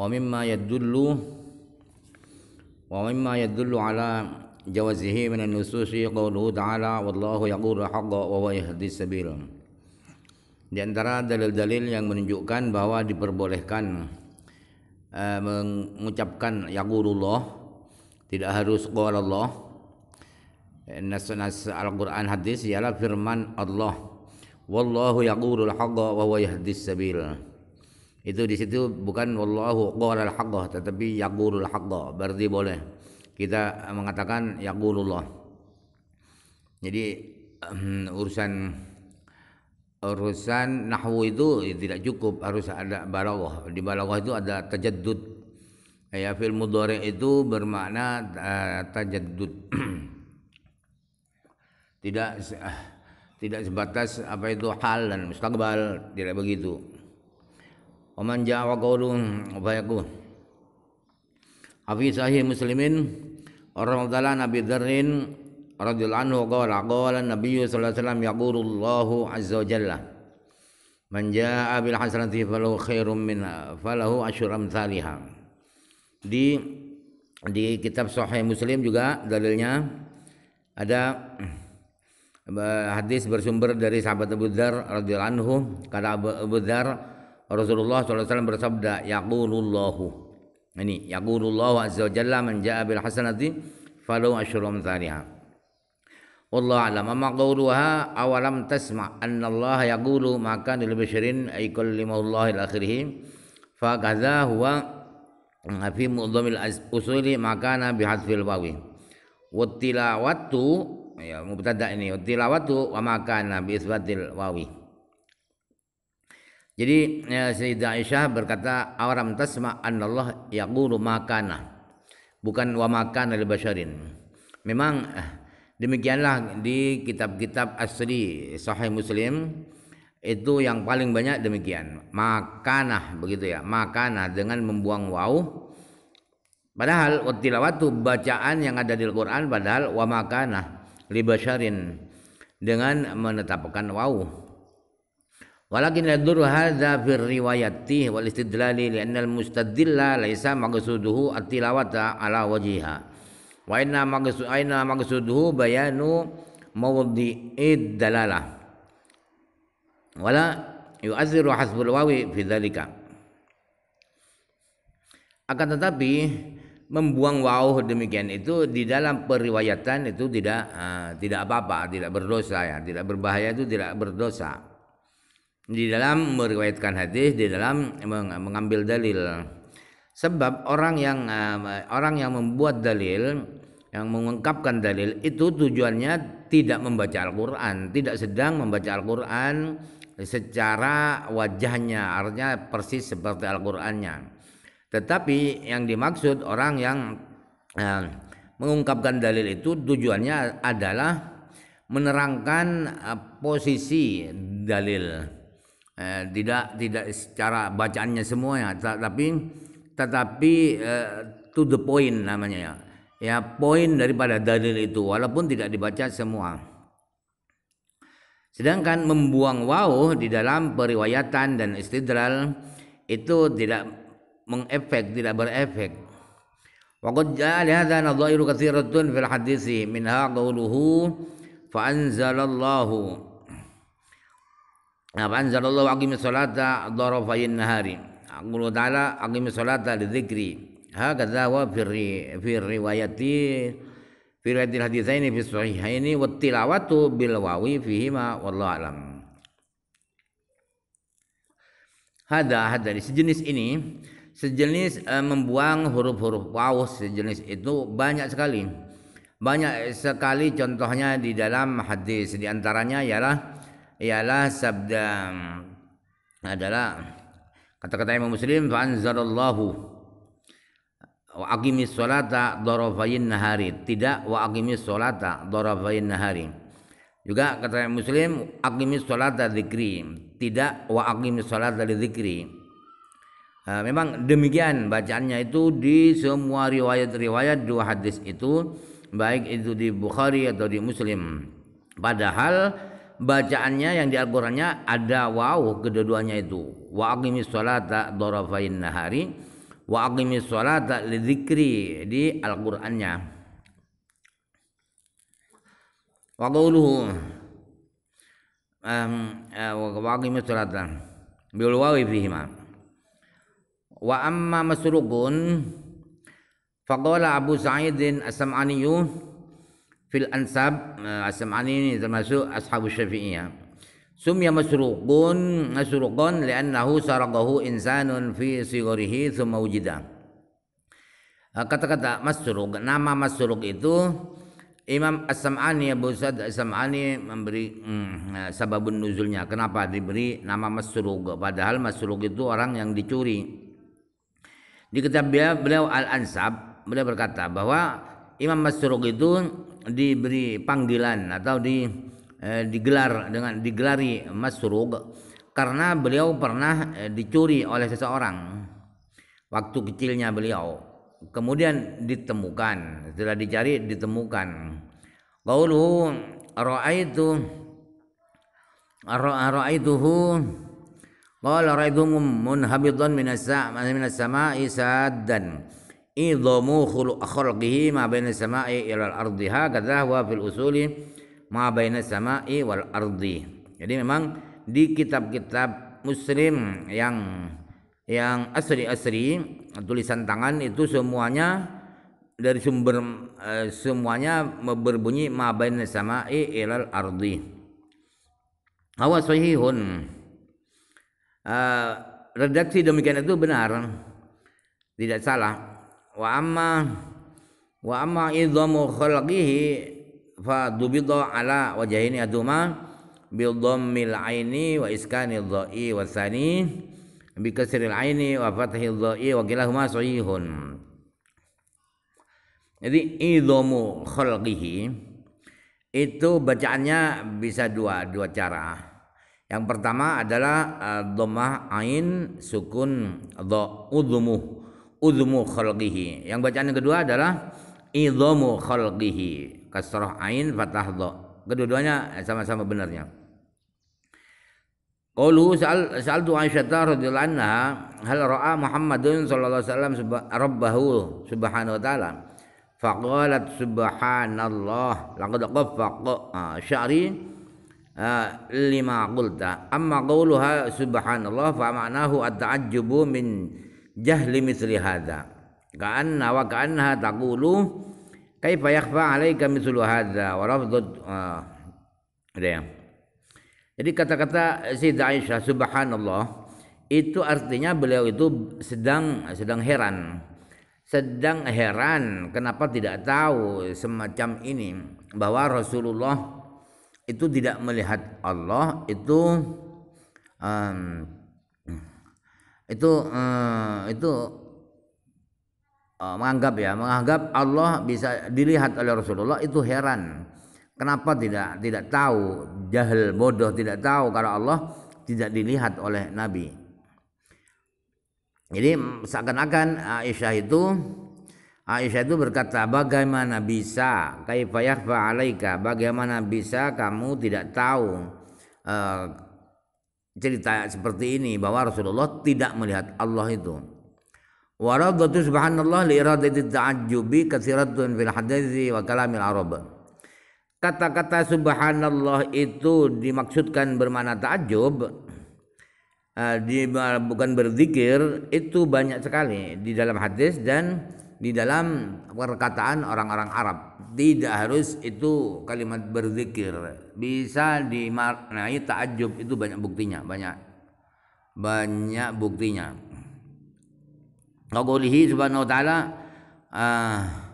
wa mimma yadullu wa mimma yadullu ala jawazihi min an-nususi qawluhu ta'ala wallahu yaqulu haqqa wa huwa yahdi sabil di antara dalil-dalil yang menunjukkan bahwa diperbolehkan uh, mengucapkan yaqulullah tidak harus qala Allah nas-nas Al-Qur'an hadis ialah firman Allah wallahu yaqulul haqqa wa huwa yahdis sabil itu di situ bukan wallahu qala al-haqqah tetapi yaqulul haqqah berarti boleh kita eh, mengatakan yaqulullah jadi um, urusan urusan nahwu itu ya, tidak cukup harus ada balaghah di balaghah itu ada tajaddud ya fil mudhari itu bermakna uh, tajaddud tidak uh, tidak sebatas apa itu hal dan mustaqbal tidak begitu Waman ja'a wa qaulun wa Afi sahih Muslimin orang taala Nabi Dharin Radul anhu gaul qala Nabi SAW alaihi wasallam azza wa jalla Man ja'a bil hasanati falahu khairum minha falahu asyuram amsalha. Di di kitab Sahih Muslim juga dalilnya ada eh, hadis bersumber dari sahabat Abu Dzar radhiyallahu anhu kata Abu Dzar Rasulullah SAW bersabda, Yaqulullahu. Ini, Yaqulullahu Azza wa Jalla man ja'a bil hasanati falau asyurum thariha. Wallahu a'lam. Amma awalam tasma' anna Allah yaqulu ma kana lil basharin ay kallimahu ila akhirih. Fa huwa fi mu'dhamil usuli ma wawi. Wa ya mubtada ini, wa tilawatu wa wawi. Jadi ya, Sayyidah Aisyah berkata awram tasma annallah yaqulu makana. Bukan wa makana al Memang eh, demikianlah di kitab-kitab asli Sahih Muslim itu yang paling banyak demikian. Makanah begitu ya. Makanah dengan membuang wau. Padahal tilawatu bacaan yang ada di Al-Qur'an padahal wa makana li dengan menetapkan wau Walakin yaduru hadza fi riwayati wal istidlali li'anna al-mustadilla laisa maqsuduhu at-tilawata ala wajiha. Wa inna maqsu aina maqsuduhu bayanu mawdi'id dalalah. Wala yu'azziru hasbul wawi fi dzalika. Akan tetapi membuang wauh demikian itu di dalam periwayatan itu tidak uh, tidak apa-apa, tidak berdosa ya, tidak berbahaya itu tidak berdosa di dalam meriwayatkan hadis di dalam mengambil dalil sebab orang yang eh, orang yang membuat dalil yang mengungkapkan dalil itu tujuannya tidak membaca Al-Qur'an, tidak sedang membaca Al-Qur'an secara wajahnya, artinya persis seperti Al-Qur'annya. Tetapi yang dimaksud orang yang eh, mengungkapkan dalil itu tujuannya adalah menerangkan eh, posisi dalil eh, tidak tidak secara bacaannya semua ya tapi tetapi eh, to the point namanya ya ya poin daripada dalil itu walaupun tidak dibaca semua sedangkan membuang wau di dalam periwayatan dan istidlal itu tidak mengefek tidak berefek ja'a li لهذا nadhairu katsiratun fil hadisi minha qawluhu fa anzalallahu apa anzalallahu aqimi salata dharafayn nahari aqulu ta'ala aqimi salata li dzikri hakadha wa fi fi riwayati fi riwayat haditsaini fi sahihaini wa tilawatu bil wawi fihi ma wallahu alam hada hada sejenis ini sejenis e, membuang huruf-huruf waw sejenis itu banyak sekali banyak sekali contohnya di dalam hadis di antaranya ialah ialah sabda adalah kata-kata Imam Muslim fa anzalallahu wa aqimis salata dharafayn nahari tidak wa aqimis salata dharafayn nahari juga kata Imam Muslim aqimis salata dzikri tidak wa aqimis salata dzikri memang demikian bacaannya itu di semua riwayat-riwayat dua hadis itu baik itu di Bukhari atau di Muslim padahal bacaannya yang di Al-Qur'annya ada waw kedua-duanya itu. Wa aqimis sholata dharafain nahari wa aqimis sholata lidzikri di Al-Qur'annya. Wa qawluhu eh, wa aqimis sholata bil wawi fihima. Wa amma masruqun faqala Abu Sa'idin as-Sam'aniyyu fil ansab eh, asmani ini termasuk ashabu syafi'iyah sumya masruqun masruqun li'annahu saragahu insanun fi sigarihi thumma wujida eh, kata-kata masruq nama masruq itu Imam As-Sam'ani Abu Sa'd As-Sam'ani memberi hmm, eh, sababun nuzulnya kenapa diberi nama masruq padahal masruq itu orang yang dicuri di kitab beliau Al-Ansab beliau berkata bahwa Imam Masruq itu diberi panggilan atau di eh, digelar dengan digelari masrug karena beliau pernah eh, dicuri oleh seseorang waktu kecilnya beliau kemudian ditemukan setelah dicari ditemukan qauluhu raaitu raaitu qala raaitu munhabitan minas sama' sama'i saddan idhamu akhlaqihi ma baina samai ila al-ardi hakadha wa fil usuli ma baina samai wal ardi. Jadi memang di kitab-kitab muslim yang yang asri-asri tulisan tangan itu semuanya dari sumber eh, semuanya berbunyi ma baina sama'i al ardi. Hawa sahihun. Eh, redaksi demikian itu benar. Tidak salah wa amma wa amma idhamu khalqihi fa dubida ala wajhaini aduma bi dhammil aini wa iskanil dha'i wa tsani bi kasril aini wa fathil dha'i wa kilahuma sahihun jadi idhamu khalqihi itu bacaannya bisa dua dua cara yang pertama adalah uh, eh, domah ain sukun do udhumuh udhmu khalqihi. Yang bacaan yang kedua adalah idhamu khalqihi. Kasrah ain fathah dha. Kedua-duanya eh, sama-sama benarnya. Qalu sa'al sa'altu Aisyah radhiyallahu anha hal ra'a Muhammadun sallallahu alaihi wasallam rabbahu subhanahu wa ta'ala. Faqalat subhanallah laqad qaffaqa sya'ri lima qulta amma qauluha subhanallah fa ma'nahu at-ta'ajjubu min jahli mithli hadza ka'anna wa ka'annaha taqulu kaifa yakhfa 'alaika mithlu hadza wa rafdhu ada ah, jadi kata-kata si Aisyah subhanallah itu artinya beliau itu sedang sedang heran sedang heran kenapa tidak tahu semacam ini bahwa Rasulullah itu tidak melihat Allah itu um, itu uh, itu uh, menganggap ya menganggap Allah bisa dilihat oleh Rasulullah itu heran kenapa tidak tidak tahu jahil bodoh tidak tahu kalau Allah tidak dilihat oleh Nabi jadi seakan-akan Aisyah itu Aisyah itu berkata, "Bagaimana bisa kaifayah alaika? Bagaimana bisa kamu tidak tahu uh, cerita seperti ini bahwa Rasulullah tidak melihat Allah itu. Waradatu subhanallah li iradati ta'ajjubi katsiratun fil hadithi wa kalamil arab. Kata-kata subhanallah itu dimaksudkan bermana ta'ajub eh, di bukan berzikir itu banyak sekali di dalam hadis dan di dalam perkataan orang-orang Arab. Tidak harus itu kalimat berzikir. Bisa dimaknai takjub itu banyak buktinya, banyak banyak buktinya. Qaqulihi subhanahu wa ta'ala ah,